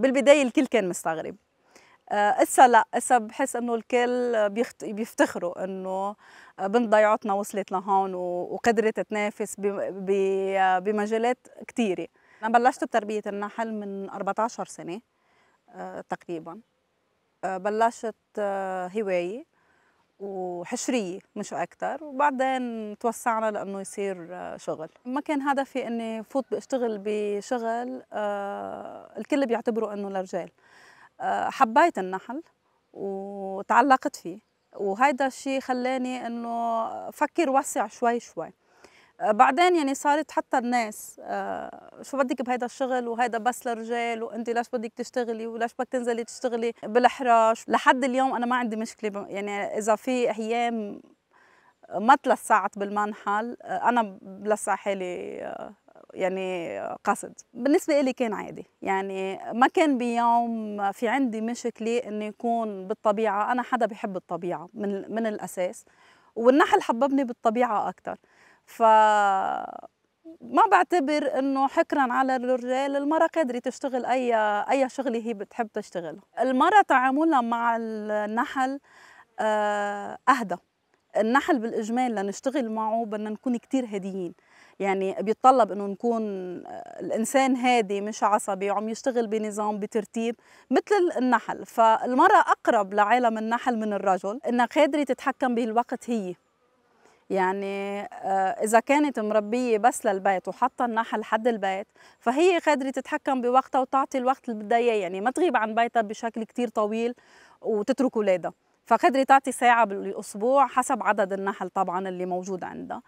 بالبدايه الكل كان مستغرب آه، اسا لا اسا بحس انه الكل بيخت... بيفتخروا انه آه، بنت ضيعتنا وصلت لهون و... وقدرت تنافس ب... ب... بمجالات كثيره انا بلشت بتربيه النحل من 14 سنه آه، تقريبا بلشت هوايه وحشريه مش اكثر وبعدين توسعنا لانه يصير آه، شغل ما كان هدفي اني فوت باشتغل بشغل آه، الكل بيعتبره انه للرجال آه، حبيت النحل وتعلقت فيه وهيدا الشيء خلاني انه فكر وسع شوي شوي آه، بعدين يعني صارت حتى الناس آه، شو بدك بهيدا الشغل وهيدا بس للرجال وانت ليش بدك تشتغلي وليش بدك تنزلي تشتغلي بالحراش لحد اليوم انا ما عندي مشكله يعني اذا في ايام ما تلسعت بالمنحل آه، انا بلسع حالي يعني قصد بالنسبة لي كان عادي يعني ما كان بيوم في عندي مشكلة إنه يكون بالطبيعة أنا حدا بحب الطبيعة من, من الأساس والنحل حببني بالطبيعة أكثر ف ما بعتبر انه حكرا على الرجال المراه قادره تشتغل اي اي شغل هي بتحب تشتغله المراه تعاملها مع النحل آه، اهدى النحل بالاجمال لنشتغل معه بدنا نكون كثير هاديين يعني بيتطلب انه نكون آه، الانسان هادي مش عصبي وعم يشتغل بنظام بترتيب مثل النحل فالمراه اقرب لعالم النحل من الرجل انها قادره تتحكم بالوقت هي يعني آه، إذا كانت مربية بس للبيت وحاطة النحل حد البيت فهي قادرة تتحكم بوقتها وتعطي الوقت اللي بدها إياه يعني ما تغيب عن بيتها بشكل كتير طويل وتترك أولادها فقدري تعطي ساعة بالأسبوع حسب عدد النحل طبعا اللي موجود عندها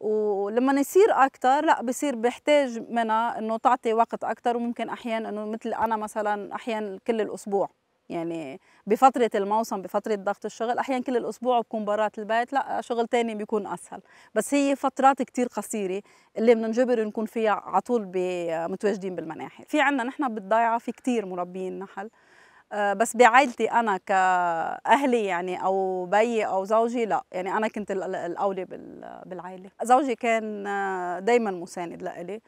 ولما يصير اكثر لا بصير بحتاج منها انه تعطي وقت اكثر وممكن احيانا انه مثل انا مثلا احيانا كل الاسبوع يعني بفترة الموسم بفترة ضغط الشغل أحيانا كل الأسبوع بكون برات البيت لا شغل تاني بيكون أسهل بس هي فترات كتير قصيرة اللي بننجبر نكون فيها على طول متواجدين بالمناحي في عنا نحن بالضيعة في كتير مربيين نحل آه، بس بعائلتي انا كاهلي يعني او بي او زوجي لا يعني انا كنت الاولى بالعائله زوجي كان آه، دائما مساند لإلي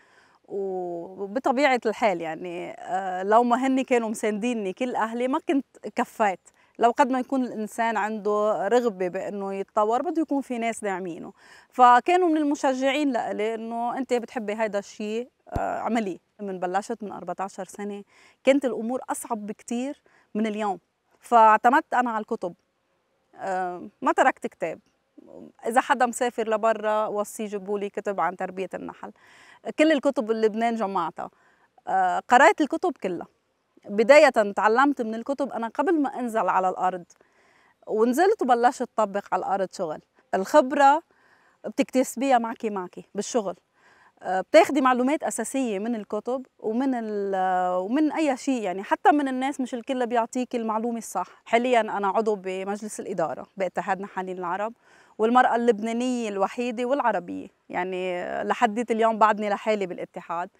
وبطبيعه الحال يعني آه، لو ما هن كانوا مسانديني كل اهلي ما كنت كفيت لو قد ما يكون الانسان عنده رغبه بانه يتطور بده يكون في ناس داعمينه فكانوا من المشجعين لإلي انه انت بتحبي هذا الشيء آه، عملي من بلشت من 14 سنه كانت الامور اصعب بكثير من اليوم فاعتمدت انا على الكتب آه، ما تركت كتاب اذا حدا مسافر لبرا وصي جيبوا لي كتب عن تربيه النحل كل الكتب بلبنان جمعتها آه، قرات الكتب كلها بدايه تعلمت من الكتب انا قبل ما انزل على الارض ونزلت وبلشت طبق على الارض شغل الخبره بتكتسبيها معك معك بالشغل آه، بتاخدي معلومات اساسيه من الكتب ومن ومن اي شيء يعني حتى من الناس مش الكل بيعطيك المعلومه الصح حاليا انا عضو بمجلس الاداره باتحاد نحالين العرب والمرأة اللبنانية الوحيدة والعربية يعني لحد اليوم بعدني لحالي بالاتحاد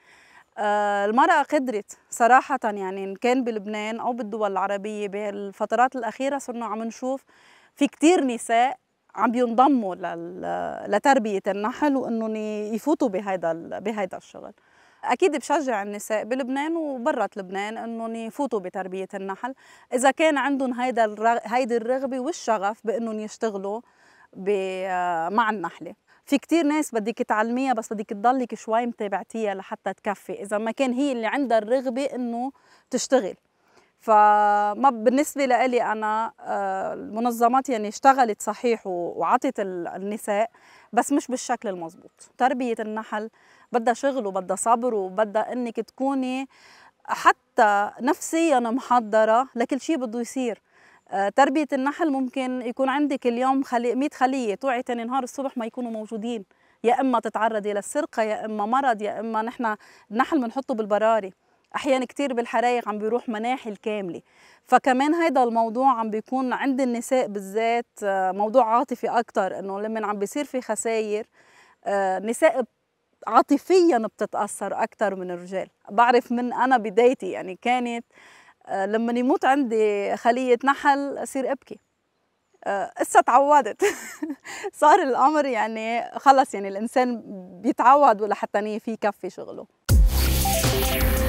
آه، المرأة قدرت صراحة يعني إن كان بلبنان أو بالدول العربية بالفترات الأخيرة صرنا عم نشوف في كتير نساء عم بينضموا لتربية النحل وإنهم يفوتوا بهذا بهذا الشغل اكيد بشجع النساء بلبنان وبرة لبنان انهم يفوتوا بتربيه النحل اذا كان عندهم هيدا هيدي الرغبه والشغف بانهم يشتغلوا مع النحله في كتير ناس بدك تعلميها بس بدك تضلك شوي متابعتيها لحتى تكفي اذا ما كان هي اللي عندها الرغبه انه تشتغل فما بالنسبه لإلي انا آه، المنظمات يعني اشتغلت صحيح وعطت النساء بس مش بالشكل المضبوط تربيه النحل بدها شغل وبدها صبر وبدها انك تكوني حتى نفسيا محضره لكل شيء بده يصير آه، تربية النحل ممكن يكون عندك اليوم خلي 100 خلية توعي تاني نهار الصبح ما يكونوا موجودين يا إما تتعرضي للسرقة يا إما مرض يا إما نحن النحل بنحطه بالبراري أحيانا كتير بالحرايق عم بيروح مناحي الكاملة فكمان هيدا الموضوع عم بيكون عند النساء بالذات آه، موضوع عاطفي أكتر إنه لما عم بيصير في خساير آه، نساء عاطفيا بتتأثر أكتر من الرجال بعرف من أنا بدايتي يعني كانت آه، لما يموت عندي خلية نحل أصير أبكي آه، قصة تعودت صار الأمر يعني خلص يعني الإنسان بيتعود ولا حتى فيه كفي شغله